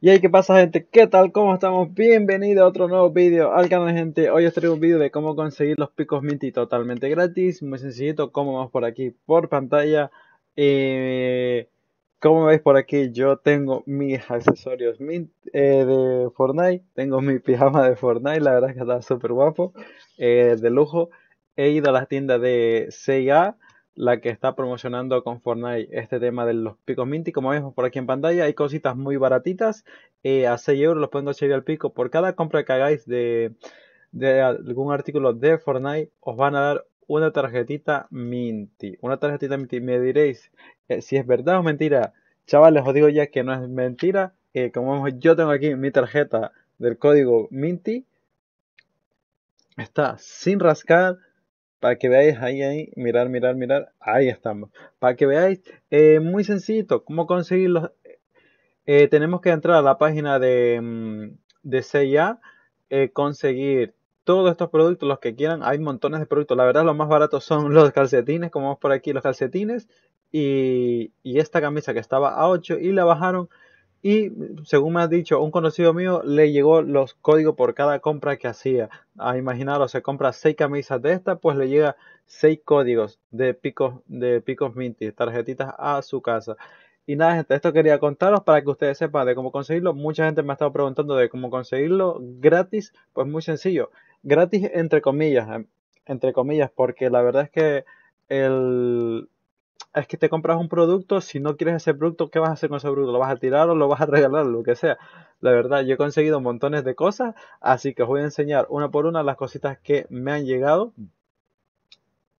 Y ahí que pasa gente, ¿qué tal? ¿Cómo estamos? Bienvenido a otro nuevo vídeo al canal gente Hoy os traigo un vídeo de cómo conseguir los picos Minty totalmente gratis Muy sencillito, como vamos por aquí por pantalla eh, Como veis por aquí yo tengo mis accesorios mint, eh, de Fortnite Tengo mi pijama de Fortnite, la verdad es que está súper guapo eh, De lujo He ido a la tienda de CIA la que está promocionando con Fortnite este tema de los picos Minty. Como vemos por aquí en pantalla, hay cositas muy baratitas. Eh, a 6 euros los pueden conseguir al pico. Por cada compra que hagáis de, algún artículo de Fortnite, os van a dar una tarjetita Minty. Una tarjetita Minty. Me diréis eh, si es verdad o mentira. Chavales, os digo ya que no es mentira. como vemos, yo tengo aquí mi tarjeta del código Minty. Está sin rascar para que veáis ahí, ahí, mirar, mirar, mirar. Ahí estamos. Para que veáis, eh, muy sencillo cómo conseguirlos. Eh, tenemos que entrar a la página de, mm, de CIA, eh, conseguir todos estos productos, los que quieran. Hay montones de productos. La verdad, los más baratos son los calcetines, como por aquí, los calcetines. Y, y esta camisa que estaba a 8 y la bajaron y según me ha dicho un conocido mío, le llegó los códigos por cada compra que hacía. A ah, imaginaros, se compra seis camisas de esta, pues le llega seis códigos de picos, de picos tarjetitas a su casa. Y nada, gente, esto quería contaros para que ustedes sepan de cómo conseguirlo. Mucha gente me ha estado preguntando de cómo conseguirlo gratis. Pues muy sencillo, gratis entre comillas, eh, entre comillas, porque la verdad es que el, es que te compras un producto, si no quieres ese producto, ¿qué vas a hacer con ese producto? ¿Lo vas a tirar o lo vas a regalar? Lo que sea. La verdad, yo he conseguido montones de cosas, así que os voy a enseñar una por una las cositas que me han llegado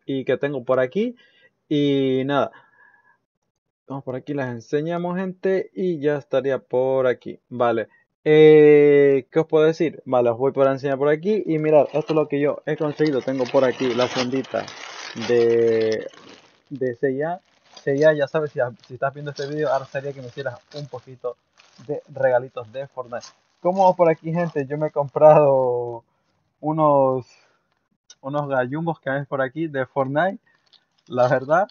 y que tengo por aquí. Y nada, vamos por aquí, las enseñamos gente y ya estaría por aquí. Vale, eh, ¿Qué os puedo decir? Vale, os voy por enseñar por aquí. Y mirad, esto es lo que yo he conseguido. Tengo por aquí la fundita de de CIA. CIA ya sabes, si, estás viendo este video ahora sería que me hicieras un poquito de regalitos de Fortnite. Como por aquí, gente, yo me he comprado unos, unos gallumbos que hay por aquí de Fortnite. La verdad,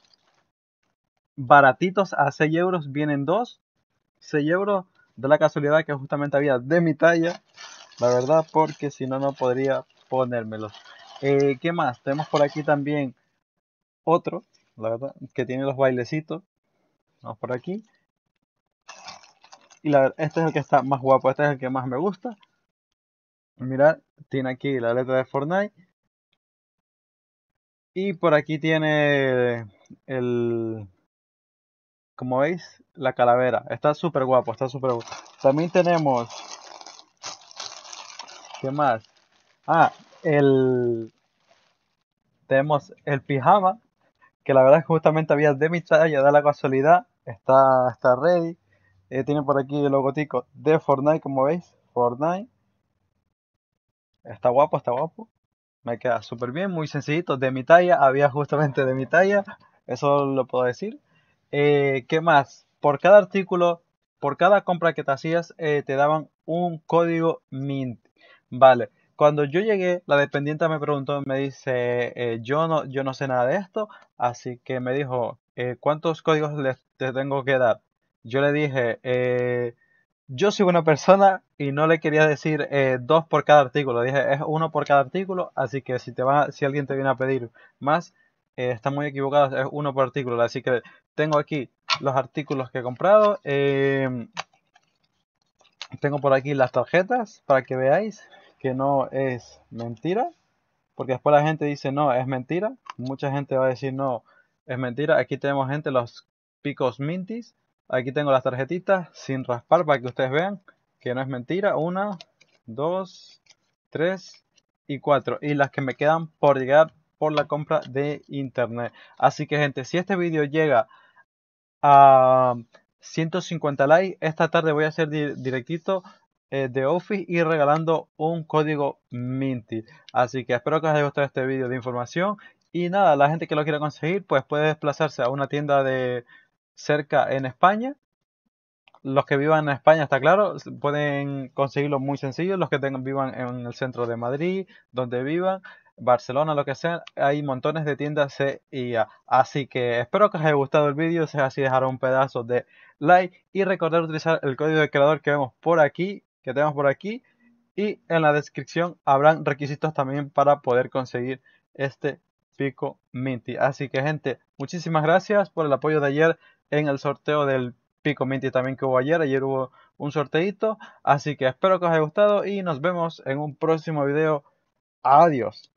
baratitos a 6 euros vienen dos. 6 euros de la casualidad que justamente había de mi talla. La verdad, porque si no, no podría ponérmelos. Eh, ¿Qué más? Tenemos por aquí también otro la verdad, que tiene los bailecitos. Vamos por aquí. Y la, este es el que está más guapo, este es el que más me gusta. Mirad, tiene aquí la letra de Fortnite. Y por aquí tiene el... Como veis, la calavera. Está súper guapo, está súper guapo. También tenemos... ¿Qué más? Ah, el... Tenemos el pijama, que la verdad es que justamente había de mi talla, da la casualidad, está, está ready. Eh, tiene por aquí el logotipo de Fortnite, como veis, Fortnite. Está guapo, está guapo. Me queda súper bien, muy sencillito, de mi talla, había justamente de mi talla, eso lo puedo decir. Eh, ¿Qué más? Por cada artículo, por cada compra que te hacías, eh, te daban un código MINT. Vale, cuando yo llegué, la dependiente me preguntó, me dice, eh, yo, no, yo no sé nada de esto, así que me dijo, eh, ¿cuántos códigos te tengo que dar? Yo le dije, eh, yo soy una persona y no le quería decir dos por cada artículo, dije, es uno por cada artículo, así que si, te va, si alguien te viene a pedir más, está muy equivocado, es uno por artículo, así que tengo aquí los artículos que he comprado, tengo por aquí las tarjetas para que veáis no es mentira, porque después la gente dice no, es mentira, mucha gente va a decir no, es mentira, aquí tenemos gente, los picos mintis, aquí tengo las tarjetitas sin raspar para que ustedes vean que no es mentira, una, dos, tres y cuatro, y las que me quedan por llegar por la compra de internet. Así que gente, si este vídeo llega a 150 likes, esta tarde voy a hacer directito eh, de Office y regalando un código Minty. Así que espero que os haya gustado este vídeo de información. Y nada, la gente que lo quiera conseguir, pues puede desplazarse a una tienda de cerca en España. Los que vivan en España, está claro, pueden conseguirlo muy sencillo. Los que tengan, vivan en el centro de Madrid, donde vivan, Barcelona, lo que sea, hay montones de tiendas CIA. Así que espero que os haya gustado el vídeo. Si es así, dejar un pedazo de like y recordar utilizar el código de creador que vemos por aquí que tenemos por aquí. Y en la descripción habrán requisitos también para poder conseguir este Pico Minty. Así que gente, muchísimas gracias por el apoyo de ayer en el sorteo del Pico Minty también que hubo ayer. Ayer hubo un sorteito. Así que espero que os haya gustado y nos vemos en un próximo video. Adiós.